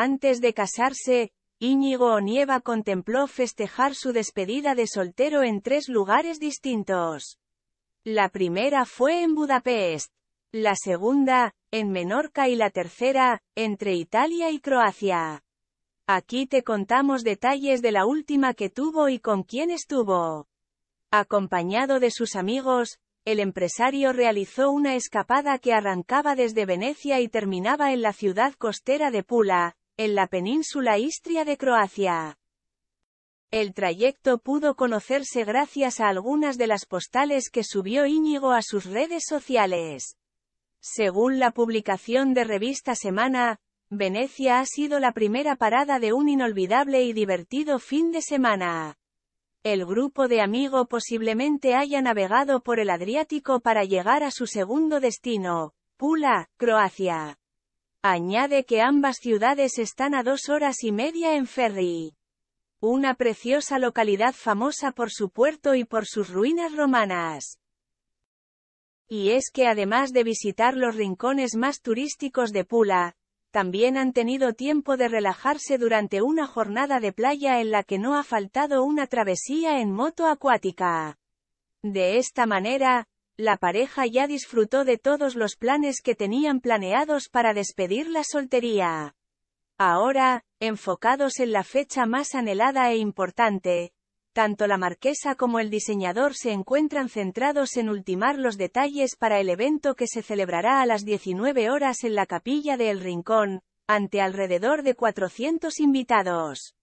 Antes de casarse, Íñigo Nieva contempló festejar su despedida de soltero en tres lugares distintos. La primera fue en Budapest, la segunda, en Menorca y la tercera, entre Italia y Croacia. Aquí te contamos detalles de la última que tuvo y con quién estuvo. Acompañado de sus amigos, el empresario realizó una escapada que arrancaba desde Venecia y terminaba en la ciudad costera de Pula, en la península Istria de Croacia. El trayecto pudo conocerse gracias a algunas de las postales que subió Íñigo a sus redes sociales. Según la publicación de revista Semana, Venecia ha sido la primera parada de un inolvidable y divertido fin de semana. El grupo de amigo posiblemente haya navegado por el Adriático para llegar a su segundo destino, Pula, Croacia. Añade que ambas ciudades están a dos horas y media en ferry. Una preciosa localidad famosa por su puerto y por sus ruinas romanas. Y es que además de visitar los rincones más turísticos de Pula, también han tenido tiempo de relajarse durante una jornada de playa en la que no ha faltado una travesía en moto acuática. De esta manera, la pareja ya disfrutó de todos los planes que tenían planeados para despedir la soltería. Ahora, enfocados en la fecha más anhelada e importante, tanto la marquesa como el diseñador se encuentran centrados en ultimar los detalles para el evento que se celebrará a las 19 horas en la capilla de El Rincón, ante alrededor de 400 invitados.